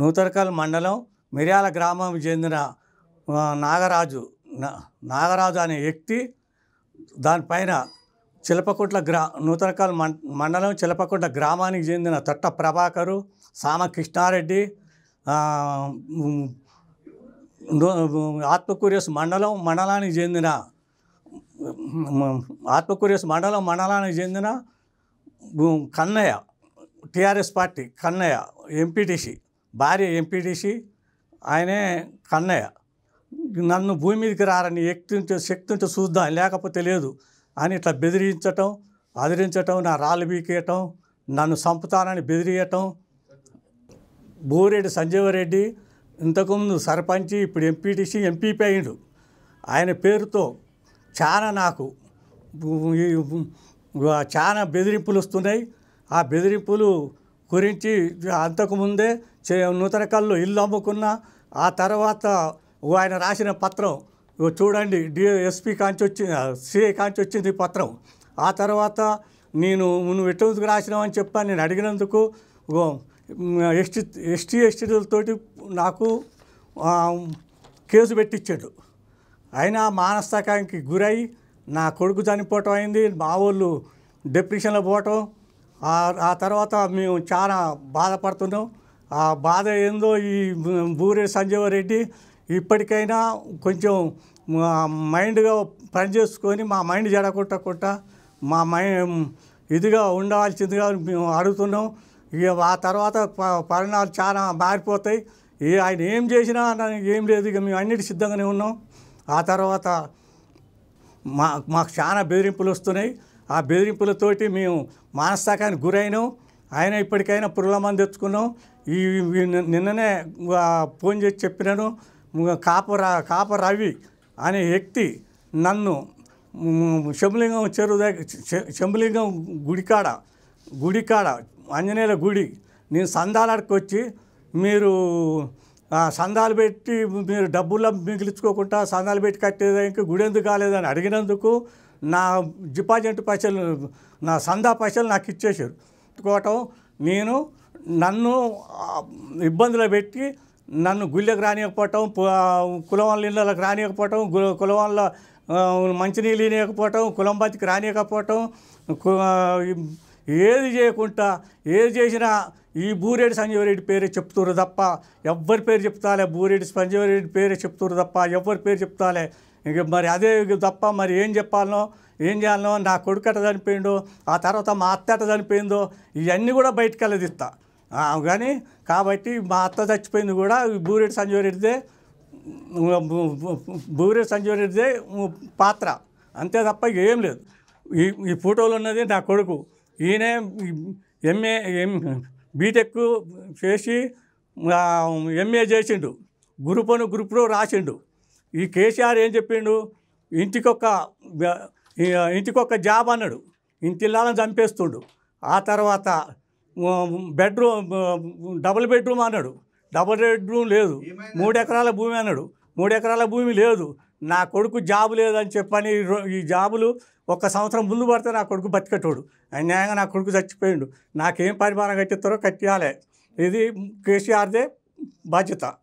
నూతరకల్ మండలం మిర్యాల గ్రామానికి చెందిన నాగరాజు నాగరాజు అనే వ్యక్తి దానిపైన చిలపకుట్ల గ్రా నూతనకల్ మండలం చిలపకుట్ల గ్రామానికి చెందిన తొట్ట ప్రభాకరు సామ కృష్ణారెడ్డి ఆత్మకూరియస్ మండలం మండలానికి చెందిన ఆత్మకూరియస్ మండలం మండలానికి చెందిన Kannaiah TRS party Kannaiah MPTC భార్య ఎంపీడీసీ ఆయనే కన్నయ్య నన్ను భూమి మీదకి రారని ఎక్తి ఉంటే శక్తి ఉంటే చూద్దాం లేకపోతే లేదు అని ఇట్లా బెదిరించటం అదిరించటం నా రాళ్ళు బీకేయటం నన్ను చంపుతానని బెదిరియటం బోరెడ్డి సంజీవరెడ్డి ఇంతకుముందు సర్పంచి ఇప్పుడు ఎంపీటీసీ ఎంపీపీ అయిండు ఆయన పేరుతో చాలా నాకు చాలా బెదిరింపులు వస్తున్నాయి ఆ బెదిరింపులు గురించి అంతకుముందే చే నూతన కళ్ళు ఇల్లు అమ్ముకున్న ఆ తర్వాత ఆయన రాసిన పత్రం చూడండి డి కాంచి వచ్చింది సిఐ కాంచి వచ్చింది పత్రం ఆ తర్వాత నేను నువ్వు ఎటువంటి రాసినావు అని చెప్పాను నేను అడిగినందుకు ఎస్టీ ఎస్టీ ఎస్టీలతోటి నాకు కేసు పెట్టించాడు అయినా మానస్తాకానికి గురై నా కొడుకు చనిపోవటం అయింది మా వాళ్ళు డిప్రెషన్లో పోవటం ఆ తర్వాత మేము చాలా బాధపడుతున్నాం ఆ బాధ ఏందో ఈ బూరే రెడ్డి ఇప్పటికైనా కొంచెం మైండ్గా పనిచేసుకొని మా మైండ్ జడగొట్టకుండా మా మై ఇదిగా ఉండవలసిందిగా మేము అడుగుతున్నాం ఇక ఆ తర్వాత పరిణామాలు చాలా మారిపోతాయి ఏ ఆయన ఏం చేసినా ఏం లేదు ఇక మేము అన్నిటి సిద్ధంగానే ఉన్నాం ఆ తర్వాత మా మాకు చాలా బెదిరింపులు వస్తున్నాయి ఆ బెదిరింపులతోటి మేము మానస్తాకానికి గురైనాం ఆయన ఇప్పటికైనా పురులమని తెచ్చుకున్నాం ఈ నిన్ననే ఫోన్ చేసి చెప్పినాను కాపరా కాప రవి అనే వ్యక్తి నన్ను శంభలింగం చెరువు దగ్గర శంభలింగం గుడికాడ గుడికాడ ఆంజనేయుల గుడి నేను సందాలకు వచ్చి మీరు సందాలు పెట్టి మీరు డబ్బుల్లో మిగిలించుకోకుండా సందాలు పెట్టి కట్టేదానికి గుడి ఎందుకు కాలేదని అడిగినందుకు నా డిపాజిట్ పైసలు నా సందా పైసలు నాకు ఇచ్చేసారు పట్టుకోవటం నేను నన్ను ఇబ్బందులు పెట్టి నన్ను గుళ్ళకి రానియకపోవటం కులం వాళ్ళ ఇళ్ళకి రానియకపోవటం కులవాళ్ళ మంచినీళ్ళు లేనియకపోవటం కులం బతికి రానియకపోవటం ఏది చేయకుండా ఏది చేసినా ఈ బూరేడి సంజీవరెడ్డి పేరే చెప్తున్నారు తప్ప ఎవ్వరి పేరు చెప్తాలే బూరేడి సంజీవరెడ్డి పేరే చెప్తున్నారు తప్ప ఎవ్వరి పేరు చెప్తాలే ఇంక మరి అదే తప్ప మరి ఏం చెప్పాలనో ఏం చేయాలనో నా కొడుకు అట చనిపోయిండో ఆ తర్వాత మా అత్త అట చనిపోయిందో ఇవన్నీ కూడా బయటకు వెళ్ళదిస్తా కానీ కాబట్టి మా అత్త చచ్చిపోయింది కూడా బూరెడ్డి సంజయ్ బూరెడ్డి సంజయ్ పాత్ర అంతే తప్ప ఏం లేదు ఈ ఈ ఫోటోలు ఉన్నది నా కొడుకు ఈయన ఎంఏ ఎం బీటెక్ చేసి ఎంఏ చేసిండు గ్రూప్ వన్ టూ రాసిండు ఈ కేసీఆర్ ఏం చెప్పిండు ఇంటికొక ఇంటికొక జాబ్ అన్నాడు ఇంటిల్లాలను చంపేస్తుండు ఆ తర్వాత బెడ్రూమ్ డబుల్ బెడ్రూమ్ అన్నాడు డబుల్ బెడ్రూమ్ లేదు మూడు ఎకరాల భూమి అన్నాడు మూడు ఎకరాల భూమి లేదు నా కొడుకు జాబు లేదని చెప్పని ఈ జాబులు ఒక సంవత్సరం ముందు పడితే నా కొడుకు బతికట్టాడు అన్యాయంగా నా కొడుకు చచ్చిపోయిండు నాకేం పరిమాణం కట్టిస్తారో కట్టియాలే ఇది కేసీఆర్దే బాధ్యత